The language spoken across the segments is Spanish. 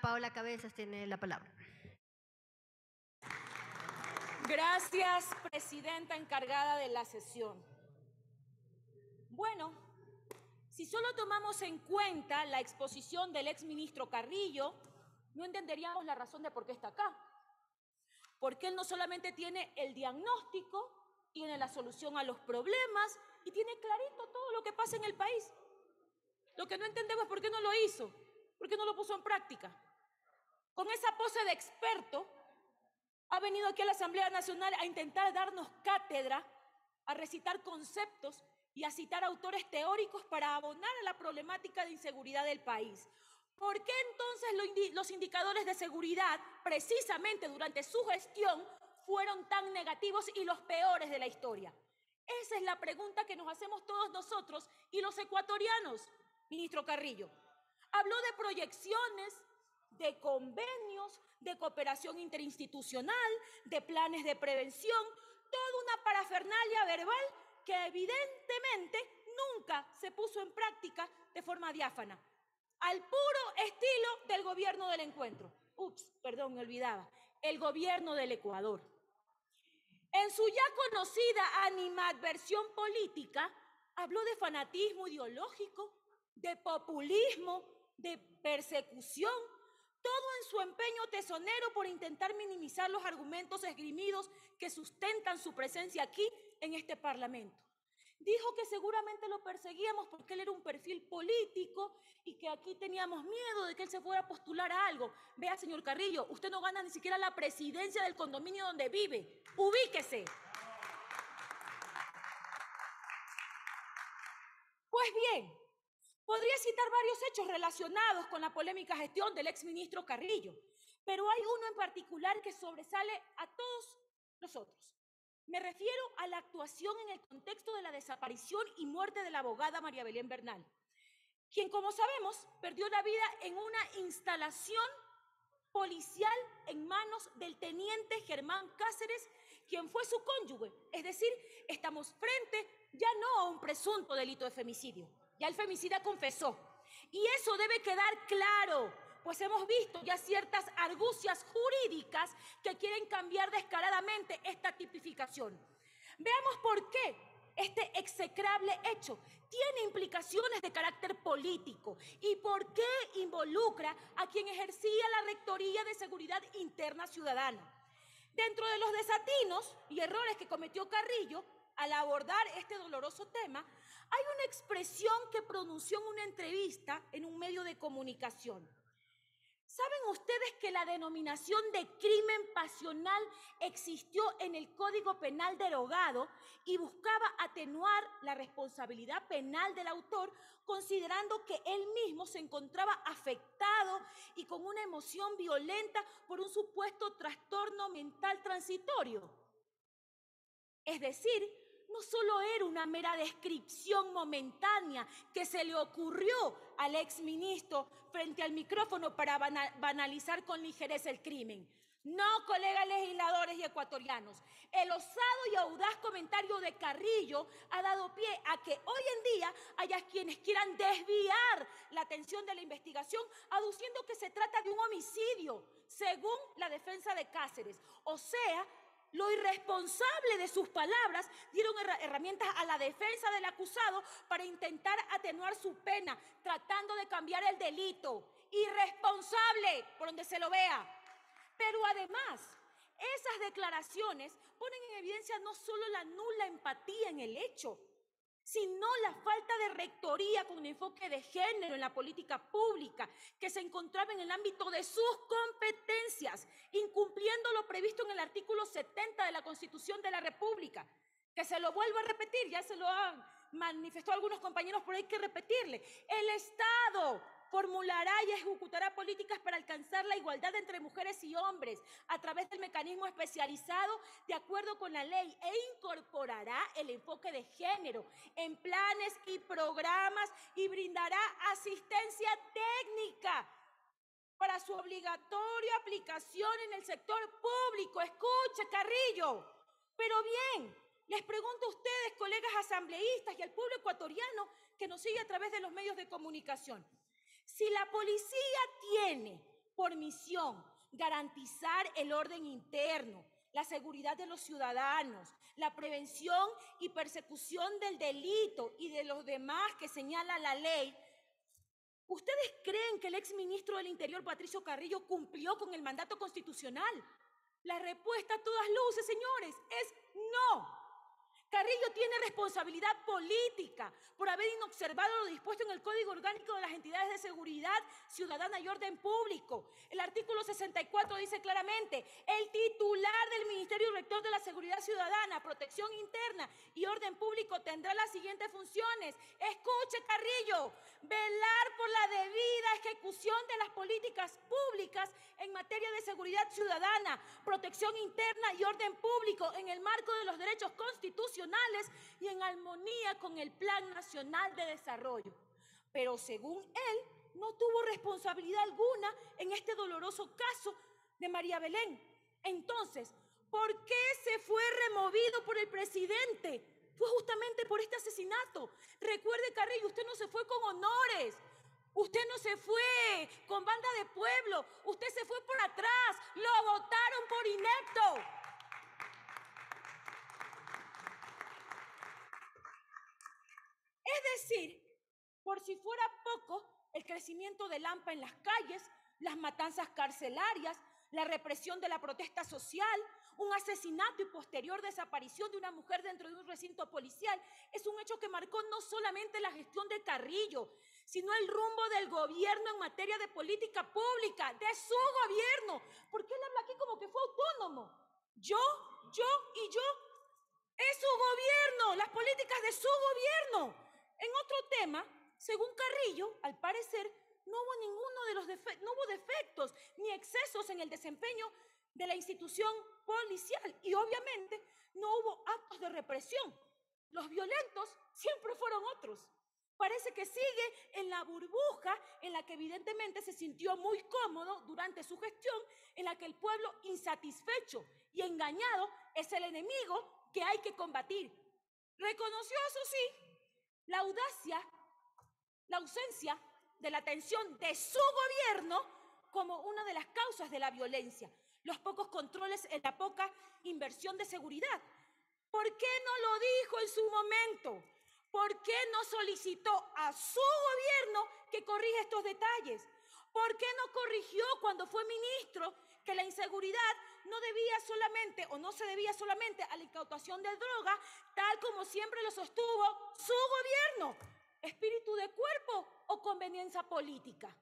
Paola Cabezas tiene la palabra. Gracias, presidenta encargada de la sesión. Bueno, si solo tomamos en cuenta la exposición del exministro Carrillo, no entenderíamos la razón de por qué está acá. Porque él no solamente tiene el diagnóstico, tiene la solución a los problemas y tiene clarito todo lo que pasa en el país. Lo que no entendemos es por qué no lo hizo. ¿Por qué no lo puso en práctica? Con esa pose de experto, ha venido aquí a la Asamblea Nacional a intentar darnos cátedra, a recitar conceptos y a citar autores teóricos para abonar a la problemática de inseguridad del país. ¿Por qué entonces los indicadores de seguridad, precisamente durante su gestión, fueron tan negativos y los peores de la historia? Esa es la pregunta que nos hacemos todos nosotros y los ecuatorianos, ministro Carrillo. Habló de proyecciones, de convenios, de cooperación interinstitucional, de planes de prevención, toda una parafernalia verbal que evidentemente nunca se puso en práctica de forma diáfana, al puro estilo del gobierno del encuentro. Ups, perdón, me olvidaba. El gobierno del Ecuador. En su ya conocida animadversión política, habló de fanatismo ideológico, de populismo, de persecución, todo en su empeño tesonero por intentar minimizar los argumentos esgrimidos que sustentan su presencia aquí en este Parlamento. Dijo que seguramente lo perseguíamos porque él era un perfil político y que aquí teníamos miedo de que él se fuera a postular a algo. Vea, señor Carrillo, usted no gana ni siquiera la presidencia del condominio donde vive. Ubíquese. Podría citar varios hechos relacionados con la polémica gestión del exministro Carrillo, pero hay uno en particular que sobresale a todos nosotros. Me refiero a la actuación en el contexto de la desaparición y muerte de la abogada María Belén Bernal, quien, como sabemos, perdió la vida en una instalación policial en manos del teniente Germán Cáceres, quien fue su cónyuge. Es decir, estamos frente ya no a un presunto delito de femicidio, ya el femicida confesó. Y eso debe quedar claro, pues hemos visto ya ciertas argucias jurídicas que quieren cambiar descaradamente esta tipificación. Veamos por qué este execrable hecho tiene implicaciones de carácter político y por qué involucra a quien ejercía la Rectoría de Seguridad Interna Ciudadana. Dentro de los desatinos y errores que cometió Carrillo, al abordar este doloroso tema, hay una expresión que pronunció en una entrevista en un medio de comunicación. ¿Saben ustedes que la denominación de crimen pasional existió en el Código Penal derogado y buscaba atenuar la responsabilidad penal del autor, considerando que él mismo se encontraba afectado y con una emoción violenta por un supuesto trastorno mental transitorio? Es decir, no solo era una mera descripción momentánea que se le ocurrió al ex ministro frente al micrófono para banalizar con ligereza el crimen. No, colegas legisladores y ecuatorianos, el osado y audaz comentario de Carrillo ha dado pie a que hoy en día haya quienes quieran desviar la atención de la investigación aduciendo que se trata de un homicidio, según la defensa de Cáceres. O sea, lo irresponsable de sus palabras dieron herramientas a la defensa del acusado para intentar atenuar su pena, tratando de cambiar el delito. Irresponsable, por donde se lo vea. Pero además, esas declaraciones ponen en evidencia no solo la nula empatía en el hecho, sino la falta de rectoría con un enfoque de género en la política pública, que se encontraba en el ámbito de sus competencias, incumpliendo lo previsto en el artículo 70 de la Constitución de la República, que se lo vuelvo a repetir, ya se lo han manifestado algunos compañeros, pero hay que repetirle, el Estado formulará y ejecutará políticas para alcanzar la igualdad entre mujeres y hombres a través del mecanismo especializado de acuerdo con la ley e incorporará el enfoque de género en planes y programas y brindará asistencia técnica para su obligatoria aplicación en el sector público. Escuche, Carrillo. Pero bien, les pregunto a ustedes, colegas asambleístas y al pueblo ecuatoriano que nos sigue a través de los medios de comunicación. Si la policía tiene por misión garantizar el orden interno, la seguridad de los ciudadanos, la prevención y persecución del delito y de los demás que señala la ley, ¿ustedes creen que el exministro del Interior, Patricio Carrillo, cumplió con el mandato constitucional? La respuesta a todas luces, señores, es no. Carrillo tiene responsabilidad política por haber inobservado lo dispuesto en el Código Orgánico de las Entidades de Seguridad Ciudadana y Orden Público. El artículo 64 dice claramente, el titular del Ministerio Rector de la Seguridad Ciudadana, Protección Interna y Orden Público tendrá las siguientes funciones. Escuche, Carrillo, velar por la debida ejecución de las políticas públicas en materia de seguridad ciudadana, protección interna y orden público en el marco de los derechos constitucionales y en armonía con el Plan Nacional de Desarrollo. Pero según él, no tuvo responsabilidad alguna en este doloroso caso de María Belén. Entonces, ¿por qué se fue removido por el presidente? Fue justamente por este asesinato. Recuerde, Carrillo, usted no se fue con honores. Usted no se fue con banda de pueblo, usted se fue por atrás, lo votaron por inepto. decir, por si fuera poco, el crecimiento de lampa en las calles, las matanzas carcelarias, la represión de la protesta social, un asesinato y posterior desaparición de una mujer dentro de un recinto policial, es un hecho que marcó no solamente la gestión de Carrillo, sino el rumbo del gobierno en materia de política pública, de su gobierno, porque él habla aquí como que fue autónomo. Yo, yo y yo, es su gobierno, las políticas de su gobierno. En otro tema, según Carrillo, al parecer, no hubo ninguno de los defectos, no hubo defectos ni excesos en el desempeño de la institución policial y obviamente no hubo actos de represión. Los violentos siempre fueron otros. Parece que sigue en la burbuja en la que evidentemente se sintió muy cómodo durante su gestión, en la que el pueblo insatisfecho y engañado es el enemigo que hay que combatir. Reconoció, eso sí, la audacia, la ausencia de la atención de su gobierno como una de las causas de la violencia, los pocos controles en la poca inversión de seguridad. ¿Por qué no lo dijo en su momento? ¿Por qué no solicitó a su gobierno que corrija estos detalles? ¿Por qué no corrigió cuando fue ministro que la inseguridad no debía solamente o no se debía solamente a la incautación de droga, tal como siempre lo sostuvo su gobierno, espíritu de cuerpo o conveniencia política.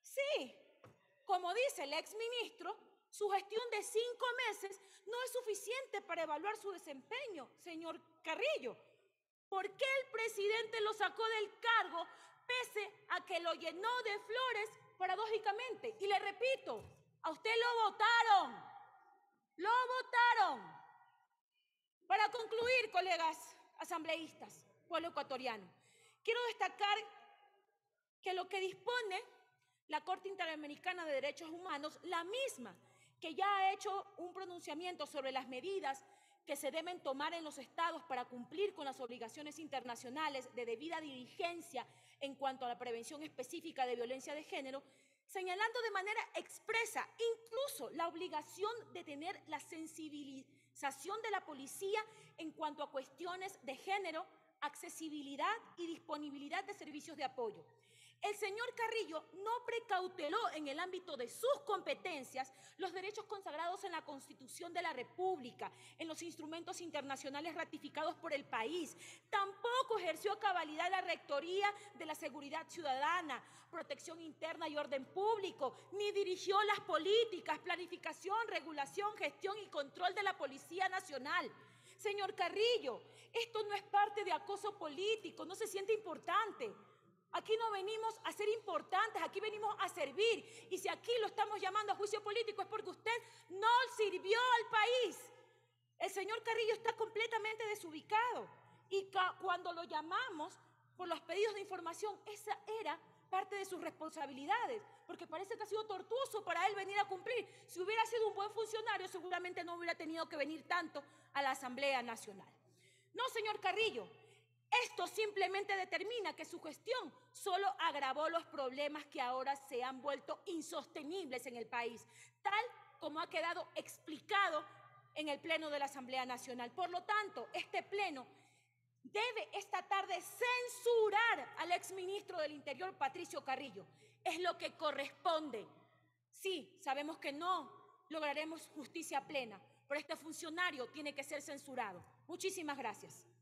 Sí, como dice el exministro, su gestión de cinco meses no es suficiente para evaluar su desempeño, señor Carrillo. ¿Por qué el presidente lo sacó del cargo pese a que lo llenó de flores paradójicamente? Y le repito, a usted lo votaron. Lo votaron. Para concluir, colegas asambleístas, pueblo ecuatoriano, quiero destacar que lo que dispone la Corte Interamericana de Derechos Humanos, la misma que ya ha hecho un pronunciamiento sobre las medidas que se deben tomar en los estados para cumplir con las obligaciones internacionales de debida diligencia en cuanto a la prevención específica de violencia de género, señalando de manera expresa incluso la obligación de tener la sensibilización de la policía en cuanto a cuestiones de género, accesibilidad y disponibilidad de servicios de apoyo. El señor Carrillo no precauteló en el ámbito de sus competencias los derechos consagrados en la Constitución de la República, en los instrumentos internacionales ratificados por el país. Tampoco ejerció cabalidad la rectoría de la seguridad ciudadana, protección interna y orden público, ni dirigió las políticas, planificación, regulación, gestión y control de la Policía Nacional. Señor Carrillo, esto no es parte de acoso político, no se siente importante. Aquí no venimos a ser importantes, aquí venimos a servir. Y si aquí lo estamos llamando a juicio político es porque usted no sirvió al país. El señor Carrillo está completamente desubicado. Y cuando lo llamamos por los pedidos de información, esa era parte de sus responsabilidades, porque parece que ha sido tortuoso para él venir a cumplir. Si hubiera sido un buen funcionario, seguramente no hubiera tenido que venir tanto a la Asamblea Nacional. No, señor Carrillo, esto simplemente determina que su gestión solo agravó los problemas que ahora se han vuelto insostenibles en el país, tal como ha quedado explicado en el Pleno de la Asamblea Nacional. Por lo tanto, este Pleno debe esta tarde censurar al exministro del Interior, Patricio Carrillo. Es lo que corresponde. Sí, sabemos que no lograremos justicia plena, pero este funcionario tiene que ser censurado. Muchísimas gracias.